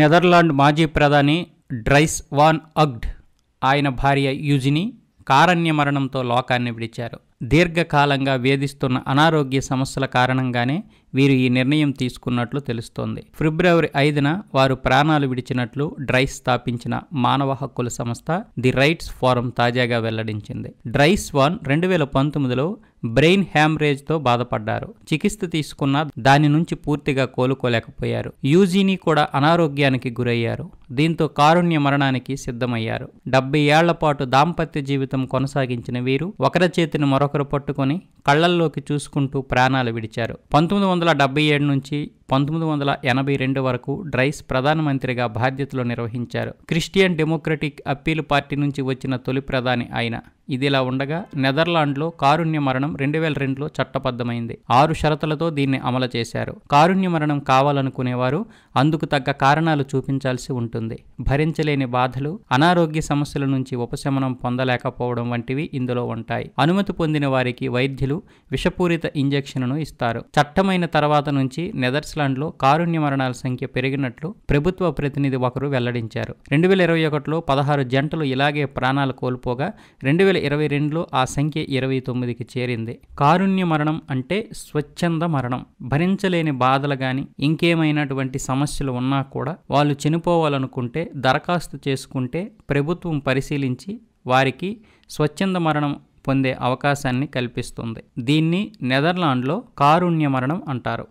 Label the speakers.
Speaker 1: Netherland మాజీ ప్రధాని డ్రైస్ van అగ్డ్ ఆయన భార్య యూజిని కారణ్య మరణంతో లోకాన్ని విడిచారు దీర్ఘకాలంగా వేధిస్తున్న అనారోగ్య సమస్యల కారణంగానే వీరు ఈ నిర్ణయం తీసుకున్నట్లు తెలుస్తోంది ఫిబ్రవరి ఐదున వారు ప్రాణాలు విడిచినట్లు డ్రైస్ స్థాపించిన మానవ హక్కుల సంస్థ ది రైట్స్ ఫోరం తాజాగా వెల్లడించింది డ్రైస్ వాన్ రెండు వేల పంతొమ్మిదిలో బ్రెయిన్ హ్యామరేజ్తో బాధపడ్డారు చికిత్స తీసుకున్న దాని నుంచి పూర్తిగా కోలుకోలేకపోయారు యూజీని కూడా అనారోగ్యానికి గురయ్యారు దీంతో కారుణ్య మరణానికి సిద్ధమయ్యారు డెబ్బై ఏళ్ల పాటు దాంపత్య జీవితం కొనసాగించిన వీరు ఒకరి చేతిని మరొకరు పట్టుకొని కళ్లల్లోకి చూసుకుంటూ ప్రాణాలు విడిచారు పంతొమ్మిది వందల డెబ్బై ఏడు నుంచి పంతొమ్మిది వందల ఎనభై రెండు వరకు డ్రైస్ ప్రధానమంత్రిగా బాధ్యతలు నిర్వహించారు క్రిస్టియన్ డెమోక్రటిక్ అప్పీల్ పార్టీ నుంచి వచ్చిన తొలి ప్రధాని ఆయన ఇదిలా ఉండగా నెదర్లాండ్లో కారుణ్య మరణం రెండు వేల రెండులో చట్టబద్ధమైంది ఆరు షరతులతో దీన్ని అమలు చేశారు కారుణ్య మరణం కావాలనుకునేవారు అందుకు తగ్గ కారణాలు చూపించాల్సి ఉంటుంది భరించలేని బాధలు అనారోగ్య సమస్యల నుంచి ఉపశమనం పొందలేకపోవడం వంటివి ఇందులో ఉంటాయి అనుమతి పొందిన వారికి వైద్యులు వైద్యులు విషపూరిత ఇంజెక్షన్ను ఇస్తారు చట్టమైన తర్వాత నుంచి నెదర్స్లాండ్లో కారుణ్య మరణాల సంఖ్య పెరిగినట్లు ప్రభుత్వ ప్రతినిధి ఒకరు వెల్లడించారు రెండు వేల ఇరవై ఒకటిలో పదహారు జంటలు ఇలాగే ప్రాణాలు కోల్పోగా రెండు వేల ఇరవై రెండులో ఆ సంఖ్య ఇరవై తొమ్మిదికి చేరింది కారుణ్య మరణం అంటే స్వచ్ఛంద మరణం భరించలేని బాధలు కానీ ఇంకేమైనటువంటి సమస్యలు ఉన్నా కూడా వాళ్ళు చనిపోవాలనుకుంటే దరఖాస్తు చేసుకుంటే ప్రభుత్వం పరిశీలించి వారికి స్వచ్ఛంద మరణం పొందే అవకాశాన్ని కల్పిస్తుంది దీన్ని నెదర్లాండ్లో కారుణ్య మరణం అంటారు